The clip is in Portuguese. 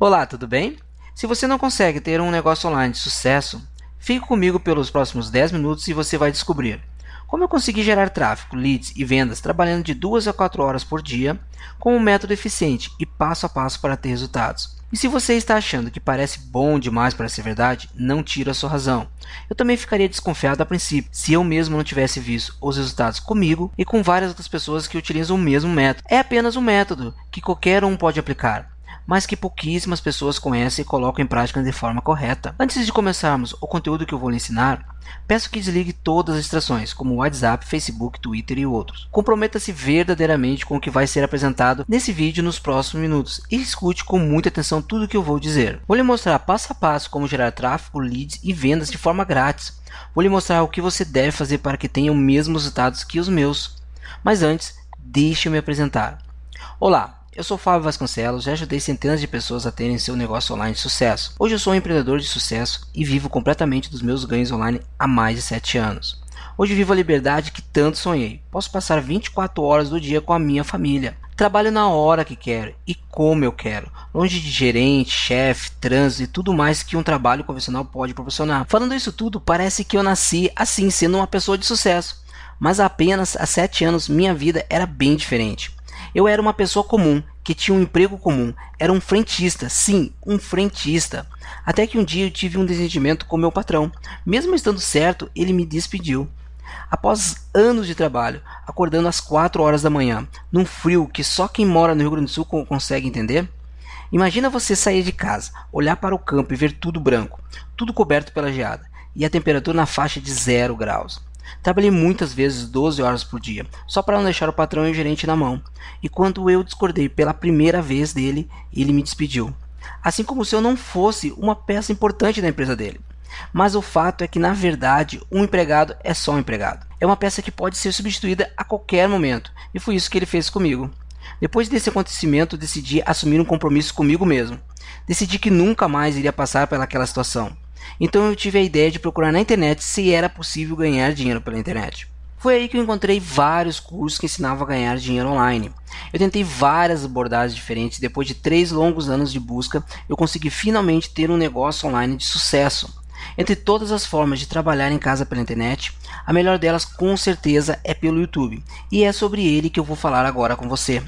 Olá, tudo bem? Se você não consegue ter um negócio online de sucesso, fique comigo pelos próximos 10 minutos e você vai descobrir como eu consegui gerar tráfego, leads e vendas trabalhando de 2 a 4 horas por dia com um método eficiente e passo a passo para ter resultados. E se você está achando que parece bom demais para ser verdade, não tira a sua razão. Eu também ficaria desconfiado a princípio, se eu mesmo não tivesse visto os resultados comigo e com várias outras pessoas que utilizam o mesmo método. É apenas um método que qualquer um pode aplicar mas que pouquíssimas pessoas conhecem e colocam em prática de forma correta. Antes de começarmos o conteúdo que eu vou lhe ensinar, peço que desligue todas as distrações, como WhatsApp, Facebook, Twitter e outros. Comprometa-se verdadeiramente com o que vai ser apresentado nesse vídeo nos próximos minutos e escute com muita atenção tudo o que eu vou dizer. Vou lhe mostrar passo a passo como gerar tráfego, leads e vendas de forma grátis. Vou lhe mostrar o que você deve fazer para que tenha os mesmos resultados que os meus. Mas antes, deixe-me apresentar. Olá, eu sou Fábio Vasconcelos e ajudei centenas de pessoas a terem seu negócio online de sucesso. Hoje eu sou um empreendedor de sucesso e vivo completamente dos meus ganhos online há mais de 7 anos. Hoje vivo a liberdade que tanto sonhei. Posso passar 24 horas do dia com a minha família. Trabalho na hora que quero e como eu quero, longe de gerente, chefe, trânsito e tudo mais que um trabalho convencional pode proporcionar. Falando isso tudo, parece que eu nasci assim, sendo uma pessoa de sucesso. Mas há apenas há 7 anos minha vida era bem diferente. Eu era uma pessoa comum, que tinha um emprego comum. Era um frentista, sim, um frentista. Até que um dia eu tive um desentendimento com meu patrão. Mesmo estando certo, ele me despediu. Após anos de trabalho, acordando às 4 horas da manhã, num frio que só quem mora no Rio Grande do Sul consegue entender, imagina você sair de casa, olhar para o campo e ver tudo branco, tudo coberto pela geada, e a temperatura na faixa de 0 graus. Trabalhei muitas vezes 12 horas por dia, só para não deixar o patrão e o gerente na mão. E quando eu discordei pela primeira vez dele, ele me despediu. Assim como se eu não fosse uma peça importante da empresa dele. Mas o fato é que, na verdade, um empregado é só um empregado. É uma peça que pode ser substituída a qualquer momento, e foi isso que ele fez comigo. Depois desse acontecimento, decidi assumir um compromisso comigo mesmo. Decidi que nunca mais iria passar pelaquela situação. Então eu tive a ideia de procurar na internet se era possível ganhar dinheiro pela internet. Foi aí que eu encontrei vários cursos que ensinavam a ganhar dinheiro online. Eu tentei várias abordagens diferentes e depois de três longos anos de busca, eu consegui finalmente ter um negócio online de sucesso. Entre todas as formas de trabalhar em casa pela internet, a melhor delas com certeza é pelo YouTube, e é sobre ele que eu vou falar agora com você.